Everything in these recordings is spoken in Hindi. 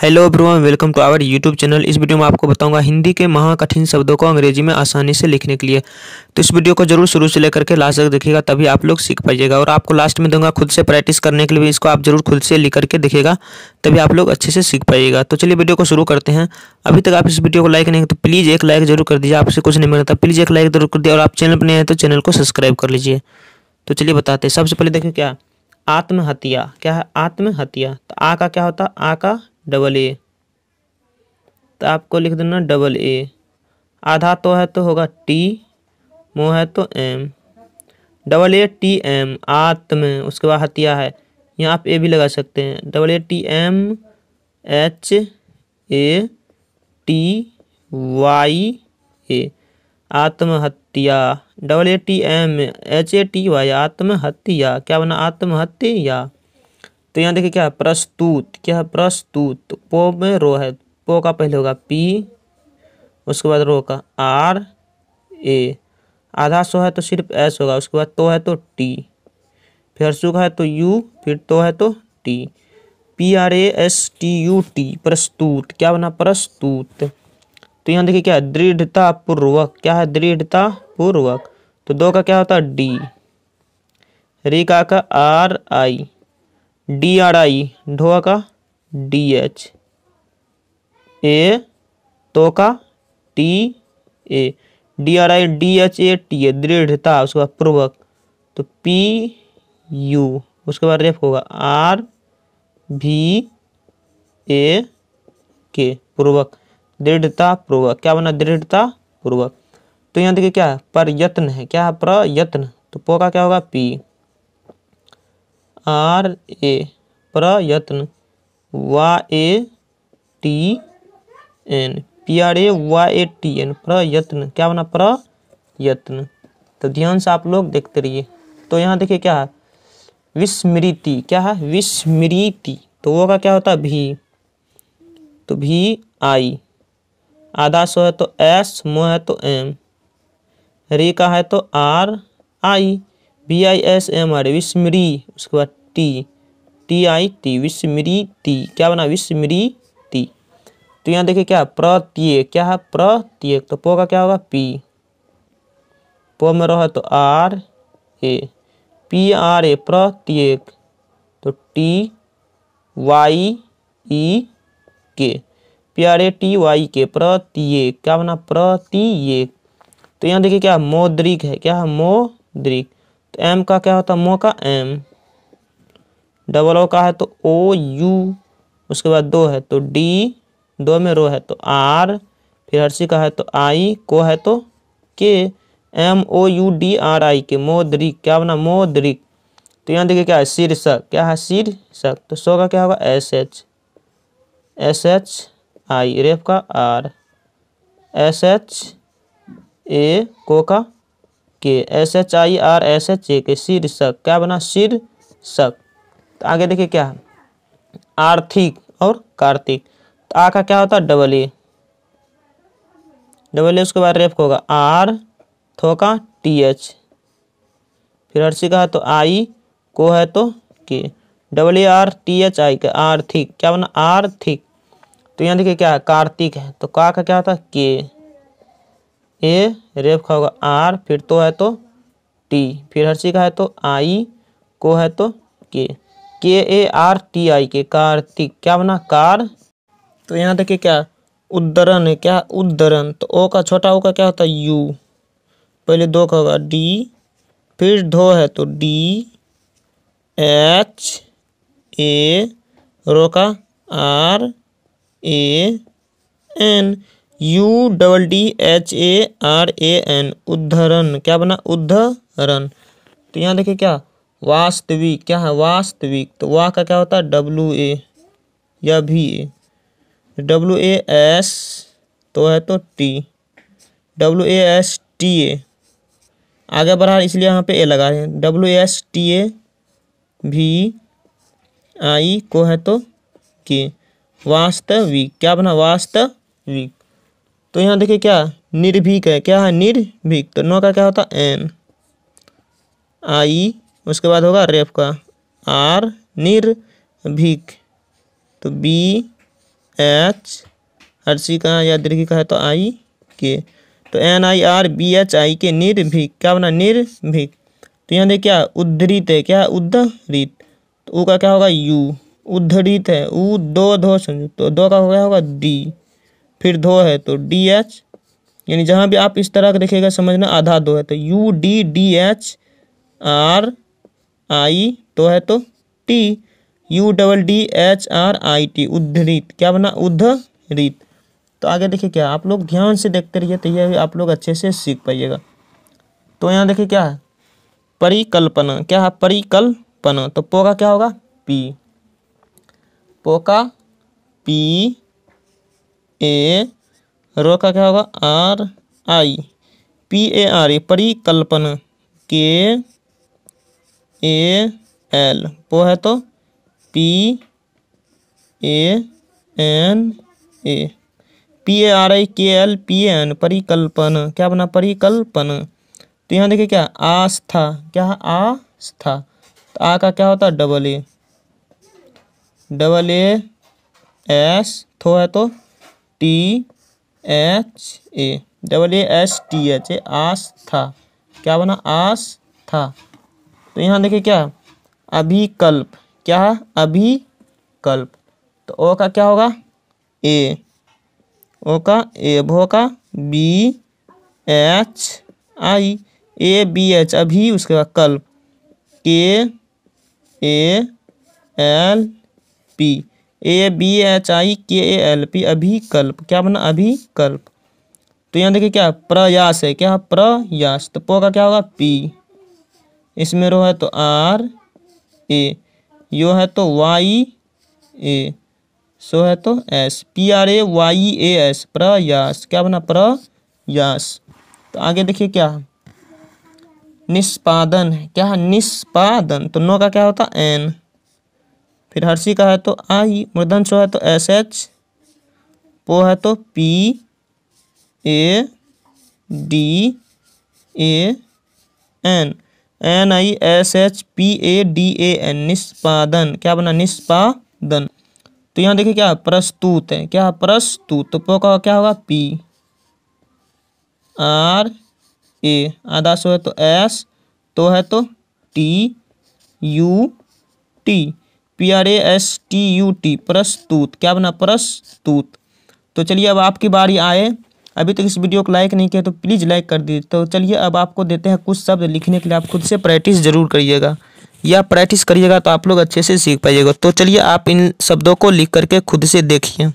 hello everyone welcome to our YouTube channel इस वीडियो में आपको बताऊंगा हिंदी के महाकठिन शब्दों को अंग्रेजी में आसानी से लिखने के लिए तो इस वीडियो को जरूर शुरू से लेकर के लास्ट तक देखिएगा तभी आप लोग सीख पाइएगा और आपको लास्ट में दूंगा खुद से प्रैक्टिस करने के लिए इसको आप जरूर खुद से लिख करके देखेगा तभी आप लोग अच्छे से सीख पाइएगा तो चलिए वीडियो को शुरू करते हैं अभी तक आप इस वीडियो को लाइक नहीं तो प्लीज़ एक लाइक जरूर कर दीजिए आपसे कुछ नहीं मिलता प्लीज़ एक लाइक जरूर कर दिया और आप चैनल पर नहीं है तो चैनल को सब्सक्राइब कर लीजिए तो चलिए बताते हैं सबसे पहले देखें क्या आत्महत्या क्या है आत्महत्या तो आ का क्या होता आ का डबल ए तो आपको लिख देना डबल ए आधा तो है तो होगा टी मो है तो M double A T M आत्म उसके बाद हत्या है यहाँ आप ए भी लगा सकते हैं double A T M H A T Y A आत्महत्या double A T M H A T Y आत्महत्या क्या बना आत्महत्या तो यहाँ देखिए क्या है प्रस्तुत क्या है प्रस्तुत पो में रो है पो का पहले होगा पी उसके बाद रो का आर ए आधा सो है तो सिर्फ एस होगा उसके बाद तो है तो टी फिर सुख है तो यू फिर तो है तो T P are A S T U T प्रस्तुत क्या बना प्रस्तुत तो यहाँ देखिए क्या है दृढ़ता पूर्वक क्या है दृढ़ता पूर्वक तो दो का क्या होता है डी री का R I D R I ढोआ का डी एच ए तो का T A D R I D H A T A दृढ़ता उसके बाद पूर्वक तो पी यू उसके बाद रेफ होगा आर भी ए के पूर्वक दृढ़ता पूर्वक क्या बना दृढ़ता पूर्वक तो यहाँ देखिए क्या है प्रयत्न है क्या है प्रयत्न तो पो का क्या होगा पी आर ए प्रयत्न A T N P R are Y A T N N प्रयत्न क्या बना प्रयत्न तो ध्यान से आप लोग देखते रहिए तो यहाँ देखिए क्या है विस्मृति क्या है विस्मृति तो वो का क्या होता है भी तो भी आई आधा सो है तो एस मो है तो एम रे का है तो R I B I S M R विस्मरी उसके बाद टी टी आई टी विस्मरी टी क्या बना विस्मरी टी तो यहाँ देखिए क्या प्रत्येक क्या है प्रत्येक तो पो का क्या होगा पी पो में रहो तो R A P are A प्रत्येक तो T Y E K P are A T Y K प्रत्येक क्या बना प्रत्येक तो यहाँ देखिए क्या मौद्रिक है क्या है मौद्रिक तो एम का क्या होता है मो का एम डबल ओ का है तो ओ यू उसके बाद दो है तो डी दो में रो है तो आर फिर हर्षी का है तो आई को है तो K M O U D R I K मोद्रिक क्या बना मोद्रिक तो यहाँ देखिए क्या है शीर्षक क्या है शीर्षक तो सो का क्या होगा S H S H I रेफ का आर एस एच ए को का K S H I R S H A K शीर्षक क्या बना शीर्षक तो आगे देखिए क्या आर्थिक और कार्तिक तो आ का क्या होता है डबल ए डबल ए उसके बाद रेप होगा आर थो का टी एच फिर अर्सी का है तो आई को है तो K double A R T H I K आर्थिक क्या बना आर्थिक तो यहाँ देखिए क्या है कार्तिक है तो का का क्या होता है के ए रेफ का होगा आर फिर तो है तो टी फिर हर्षी का है तो आई को है तो के के ए आर टी आई के कार्तिक क्या बना कार तो यहाँ देखिए क्या उद्धरण है क्या उद्धरण तो ओ का छोटा ओ का क्या होता है यू पहले दो का होगा डी फिर धो है तो डी एच ए रो का R A N U double D H A R A N उद्धरण क्या बना उद्धरण तो यहाँ देखिए क्या वास्तविक क्या है वास्तविक तो वाह का क्या होता है डब्लू ए या भी ए डब्लू ए एस तो है तो T W A S T A आगे बढ़ा इसलिए यहाँ पे ए लगा रहे हैं डब्लू एस टी ए भी आई को है तो के वास्तविक क्या बना वास्तविक तो यहाँ देखिए क्या निर्भीक है क्या है निर्भीक तो नौ का क्या होता है एन आई उसके बाद होगा रेफ का आर निर्भीक तो बी एच हर सी का या दीर्घी का है तो आई के तो N I R B H I K निर्भीक क्या बना निर्भीक तो यहाँ देखिए क्या उद्धरित है क्या उद्धरित तो ऊ का क्या होगा यू उद्धरित है ऊ दो दो समझो तो दो का हो गया होगा दी फिर दो है तो डी एच यानी जहाँ भी आप इस तरह का देखिएगा समझना आधा दो है तो U D D H R I तो है तो T U double D H R I T उद्धरित क्या बना उद्धरित तो आगे देखिए क्या आप लोग ध्यान से देखते रहिए तो यह आप लोग अच्छे से सीख पाइएगा तो यहाँ देखिए क्या है परिकल्पना क्या है परिकल्पना तो पो का क्या होगा पी पो का पी ए रो का क्या होगा R I P A R A परिकल्पन के ए एल वो है तो P A N A P A R I K L P N परिकल्पन क्या बना परिकल्पन तो यहाँ देखिए क्या आस्था क्या है आस्था तो आ का क्या होता है double A double A S थो है तो T H A double A S T H A आस था क्या बना आस था तो यहाँ देखिए क्या अभिकल्प क्या है अभिकल्प तो ओ का क्या होगा ए ओ का ए भो का B H I A B H अभी उसके बाद कल्प K A L P A B H I K A L P अभिकल्प क्या बना अभिकल्प तो यहाँ देखिए क्या प्रयास है क्या प्रयास तो पो का क्या होगा पी इसमें रो है तो आर ए यो है तो वाई ए सो है तो S P are A Y A S प्रयास क्या बना प्रयास तो आगे देखिए क्या निष्पादन क्या है निष्पादन तो नो का क्या होता एन फिर हर्षी का है तो आई मृदन शो है तो एस एच पो है तो P A D A N N I S H P A D A N निष्पादन क्या बना निष्पादन तो यहाँ देखिए क्या प्रस्तुत है क्या प्रस्तुत तो पो का क्या होगा पी आर ए आधा सो है तो एस तो है तो T U T P are A S T U T प्रस्तुत क्या बना प्रस्तुत तो चलिए अब आपकी बारी आए अभी तक इस वीडियो को लाइक नहीं किया तो प्लीज़ लाइक कर दीजिए तो चलिए अब आपको देते हैं कुछ शब्द लिखने के लिए आप खुद से प्रैक्टिस ज़रूर करिएगा या प्रैक्टिस करिएगा तो आप लोग अच्छे से सीख पाइएगा तो चलिए आप इन शब्दों को लिख करके खुद से देखिए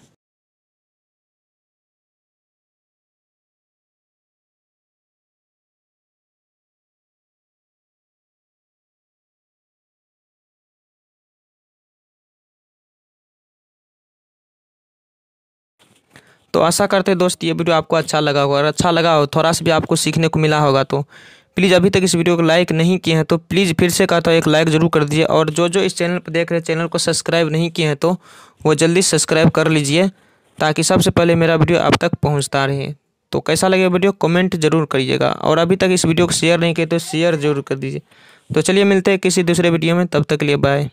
तो आशा करते दोस्त ये वीडियो आपको अच्छा लगा होगा और अच्छा लगा हो थोड़ा सा भी आपको सीखने को मिला होगा तो प्लीज़ अभी तक इस वीडियो को लाइक नहीं किए हैं तो प्लीज़ फिर से कहता हूँ एक लाइक ज़रूर कर दीजिए और जो जो इस चैनल पर देख रहे चैनल को सब्सक्राइब नहीं किए हैं तो वो जल्दी सब्सक्राइब कर लीजिए ताकि सबसे पहले मेरा वीडियो आप तक पहुँचता रहे तो कैसा लगे वीडियो कमेंट जरूर करिएगा और अभी तक इस वीडियो को शेयर नहीं किए तो शेयर जरूर कर दीजिए तो चलिए मिलते हैं किसी दूसरे वीडियो में तब तक के लिए बाय